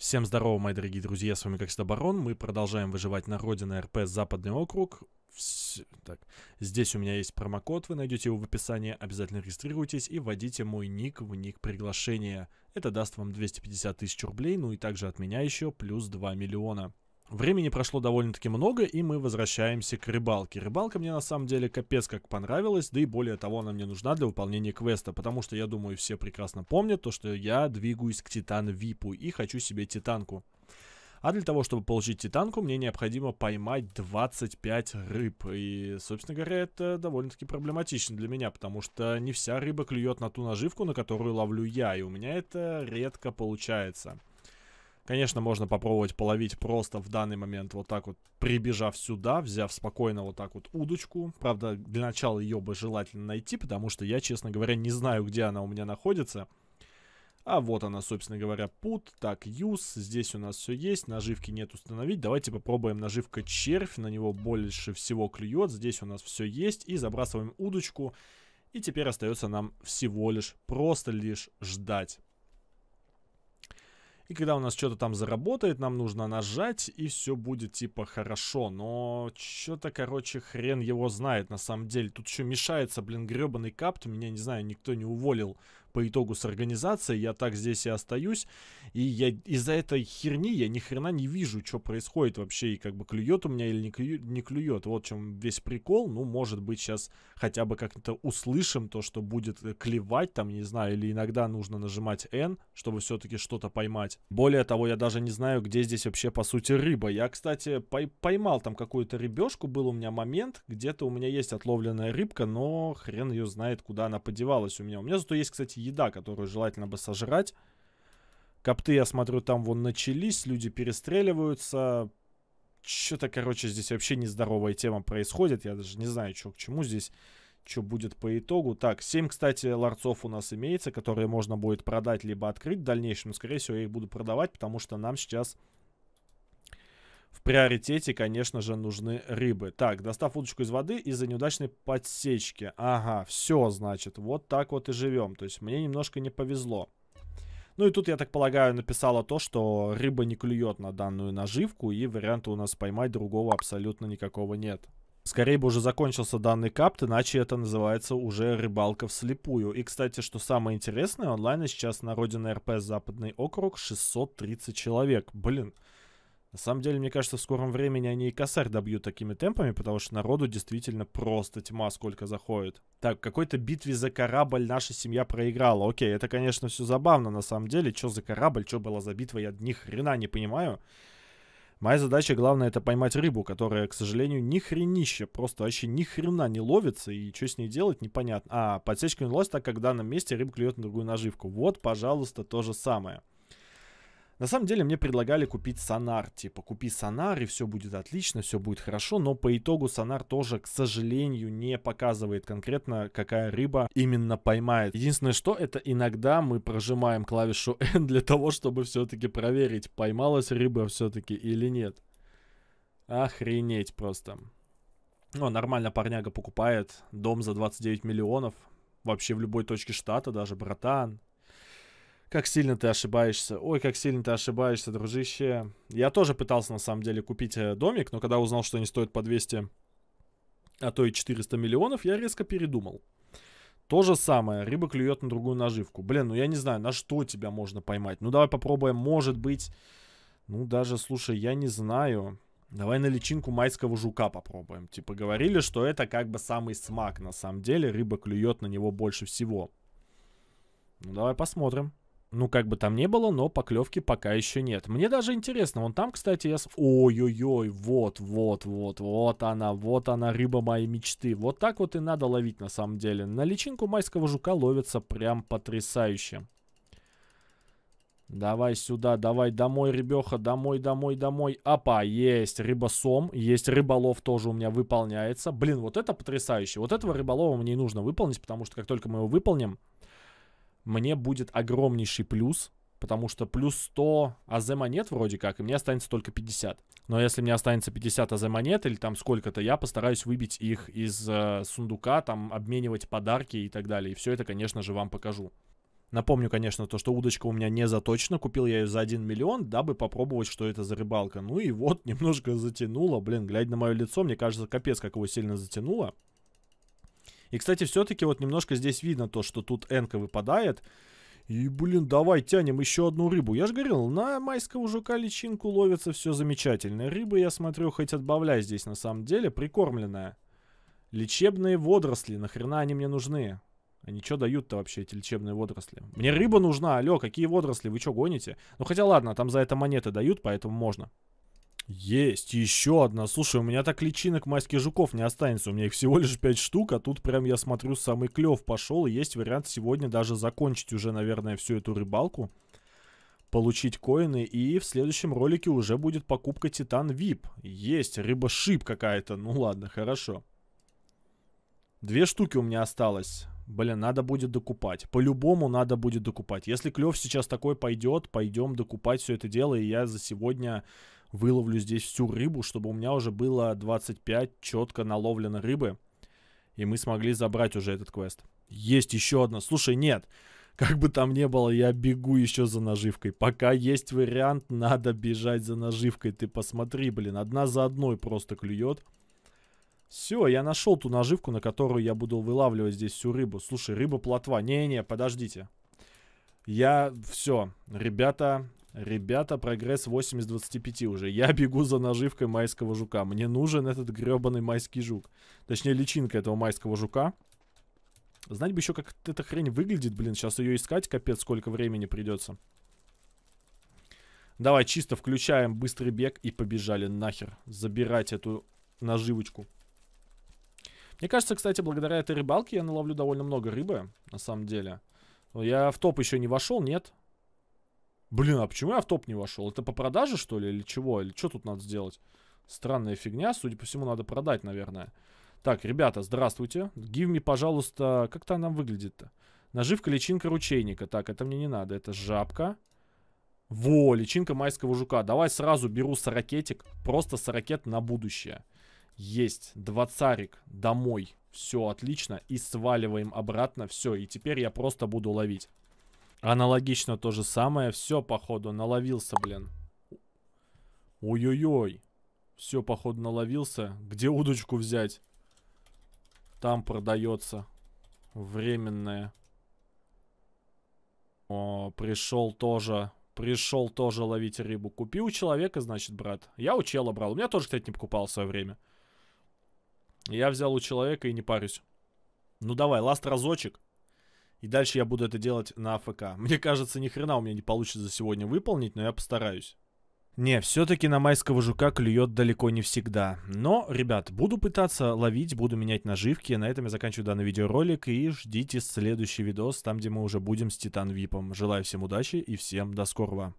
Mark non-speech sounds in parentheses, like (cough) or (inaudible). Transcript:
Всем здорово, мои дорогие друзья, с вами как всегда Барон. Мы продолжаем выживать на родине РП Западный округ. Вс... Так. Здесь у меня есть промокод, вы найдете его в описании. Обязательно регистрируйтесь и вводите мой ник в ник приглашения. Это даст вам 250 тысяч рублей, ну и также от меня еще плюс 2 миллиона. Времени прошло довольно-таки много, и мы возвращаемся к рыбалке. Рыбалка мне на самом деле капец как понравилась, да и более того, она мне нужна для выполнения квеста, потому что, я думаю, все прекрасно помнят то, что я двигаюсь к Титан Випу и хочу себе Титанку. А для того, чтобы получить Титанку, мне необходимо поймать 25 рыб. И, собственно говоря, это довольно-таки проблематично для меня, потому что не вся рыба клюет на ту наживку, на которую ловлю я, и у меня это редко получается. Конечно, можно попробовать половить просто в данный момент вот так вот, прибежав сюда, взяв спокойно вот так вот удочку. Правда, для начала ее бы желательно найти, потому что я, честно говоря, не знаю, где она у меня находится. А вот она, собственно говоря, пут. Так, юз. Здесь у нас все есть. Наживки нет установить. Давайте попробуем наживка червь. На него больше всего клюет. Здесь у нас все есть. И забрасываем удочку. И теперь остается нам всего лишь, просто лишь ждать. И когда у нас что-то там заработает, нам нужно нажать, и все будет типа хорошо. Но что-то, короче, хрен его знает на самом деле. Тут еще мешается, блин, гребаный капт. Меня, не знаю, никто не уволил по итогу с организацией, я так здесь и остаюсь, и я из-за этой херни я ни хрена не вижу, что происходит вообще, и как бы клюет у меня или не клюет, не клюет, вот в чем весь прикол, ну, может быть, сейчас хотя бы как-то услышим то, что будет э, клевать, там, не знаю, или иногда нужно нажимать N, чтобы все-таки что-то поймать. Более того, я даже не знаю, где здесь вообще, по сути, рыба. Я, кстати, пой поймал там какую-то рыбешку, был у меня момент, где-то у меня есть отловленная рыбка, но хрен ее знает, куда она подевалась у меня. У меня зато есть, кстати, еда, которую желательно бы сожрать. Копты, я смотрю, там вон начались, люди перестреливаются. Что-то, короче, здесь вообще нездоровая тема происходит. Я даже не знаю, что к чему здесь, что будет по итогу. Так, 7, кстати, ларцов у нас имеется, которые можно будет продать, либо открыть в дальнейшем. Скорее всего, я их буду продавать, потому что нам сейчас в приоритете, конечно же, нужны рыбы. Так, достав удочку из воды из-за неудачной подсечки. Ага, все, значит, вот так вот и живем. То есть мне немножко не повезло. Ну и тут, я так полагаю, написала то, что рыба не клюет на данную наживку, и варианта у нас поймать другого абсолютно никакого нет. Скорее бы уже закончился данный капт, иначе это называется уже рыбалка вслепую. И, кстати, что самое интересное, онлайн сейчас на родине РП Западный округ 630 человек. Блин, на самом деле, мне кажется, в скором времени они и косарь добьют такими темпами, потому что народу действительно просто тьма сколько заходит. Так, в какой-то битве за корабль наша семья проиграла. Окей, это, конечно, все забавно на самом деле. Что за корабль, что была за битва, я ни хрена не понимаю. Моя задача, главное, это поймать рыбу, которая, к сожалению, ни хренища, просто вообще ни хрена не ловится, и что с ней делать, непонятно. А, подсечка не ловится, так как в данном месте рыба клюет на другую наживку. Вот, пожалуйста, то же самое. На самом деле мне предлагали купить сонар, типа купи сонар и все будет отлично, все будет хорошо, но по итогу сонар тоже, к сожалению, не показывает конкретно, какая рыба именно поймает. Единственное, что это иногда мы прожимаем клавишу (laughs) N для того, чтобы все-таки проверить, поймалась рыба все-таки или нет. Охренеть просто. Ну, нормально парняга покупает дом за 29 миллионов. Вообще в любой точке штата, даже братан. Как сильно ты ошибаешься. Ой, как сильно ты ошибаешься, дружище. Я тоже пытался, на самом деле, купить э, домик, но когда узнал, что они стоят по 200, а то и 400 миллионов, я резко передумал. То же самое, рыба клюет на другую наживку. Блин, ну я не знаю, на что тебя можно поймать. Ну давай попробуем, может быть... Ну даже, слушай, я не знаю. Давай на личинку майского жука попробуем. Типа говорили, что это как бы самый смак. На самом деле рыба клюет на него больше всего. Ну давай посмотрим. Ну, как бы там не было, но поклевки пока еще нет. Мне даже интересно, вон там, кстати, я... Ой-ой-ой, вот, вот, вот, вот она, вот она, рыба моей мечты. Вот так вот и надо ловить на самом деле. На личинку майского жука ловится прям потрясающе. Давай сюда, давай домой, ребеха, домой, домой, домой. Апа, есть рыбосом, есть рыболов тоже у меня выполняется. Блин, вот это потрясающе. Вот этого рыболова мне нужно выполнить, потому что как только мы его выполним, мне будет огромнейший плюс, потому что плюс 100 АЗ монет вроде как, и мне останется только 50. Но если мне останется 50 АЗ монет или там сколько-то, я постараюсь выбить их из э, сундука, там обменивать подарки и так далее. И все это, конечно же, вам покажу. Напомню, конечно, то, что удочка у меня не заточена. Купил я ее за 1 миллион, дабы попробовать, что это за рыбалка. Ну и вот, (laughs) немножко затянуло. Блин, глядя на мое лицо, мне кажется, капец, как его сильно затянуло. И, кстати, все-таки вот немножко здесь видно то, что тут энка выпадает. И, блин, давай тянем еще одну рыбу. Я же говорил, на майского жука личинку ловится все замечательно. Рыба, я смотрю, хоть отбавляй здесь на самом деле, прикормленная. Лечебные водоросли, нахрена они мне нужны? Они а что дают-то вообще, эти лечебные водоросли? Мне рыба нужна, алло, какие водоросли, вы что гоните? Ну хотя ладно, там за это монеты дают, поэтому можно. Есть, еще одна. Слушай, у меня так личинок майских жуков не останется. У меня их всего лишь 5 штук, а тут прям я смотрю, самый клев пошел. И есть вариант сегодня даже закончить уже, наверное, всю эту рыбалку. Получить коины. И в следующем ролике уже будет покупка Титан Вип. Есть, рыба-шип какая-то. Ну ладно, хорошо. Две штуки у меня осталось. Блин, надо будет докупать. По-любому надо будет докупать. Если клев сейчас такой пойдет, пойдем докупать все это дело. И я за сегодня выловлю здесь всю рыбу, чтобы у меня уже было 25 четко наловлено рыбы. И мы смогли забрать уже этот квест. Есть еще одна. Слушай, нет. Как бы там ни было, я бегу еще за наживкой. Пока есть вариант, надо бежать за наживкой. Ты посмотри, блин, одна за одной просто клюет. Все, я нашел ту наживку, на которую я буду вылавливать здесь всю рыбу. Слушай, рыба плотва. Не-не, подождите. Я... Все, ребята, Ребята, прогресс 8 из 25 уже. Я бегу за наживкой майского жука. Мне нужен этот гребаный майский жук. Точнее, личинка этого майского жука. Знать бы еще, как эта хрень выглядит, блин. Сейчас ее искать, капец, сколько времени придется. Давай, чисто включаем быстрый бег и побежали нахер. Забирать эту наживочку. Мне кажется, кстати, благодаря этой рыбалке я наловлю довольно много рыбы, на самом деле. Я в топ еще не вошел, нет? Блин, а почему я в топ не вошел? Это по продаже, что ли, или чего? Или что тут надо сделать? Странная фигня. Судя по всему, надо продать, наверное. Так, ребята, здравствуйте. Give me, пожалуйста... Как то она выглядит-то? Наживка личинка ручейника. Так, это мне не надо. Это жабка. Во, личинка майского жука. Давай сразу беру сорокетик. Просто сорокет на будущее. Есть. Два царик. Домой. Все, отлично. И сваливаем обратно. Все, и теперь я просто буду ловить. Аналогично то же самое. Все, походу, наловился, блин. Ой-ой-ой. Все, походу, наловился. Где удочку взять? Там продается. Временная. О, пришел тоже. Пришел тоже ловить рыбу. Купи у человека, значит, брат. Я у чела брал. У меня тоже, кстати, не покупал в свое время. Я взял у человека и не парюсь. Ну давай, ласт разочек. И дальше я буду это делать на АФК. (laughs) Мне кажется, ни хрена у меня не получится за сегодня выполнить, но я постараюсь. Не, все-таки на майского жука клюет далеко не всегда. Но, ребят, буду пытаться ловить, буду менять наживки. На этом я заканчиваю данный видеоролик и ждите следующий видос, там где мы уже будем с Титан Випом. Желаю всем удачи и всем до скорого.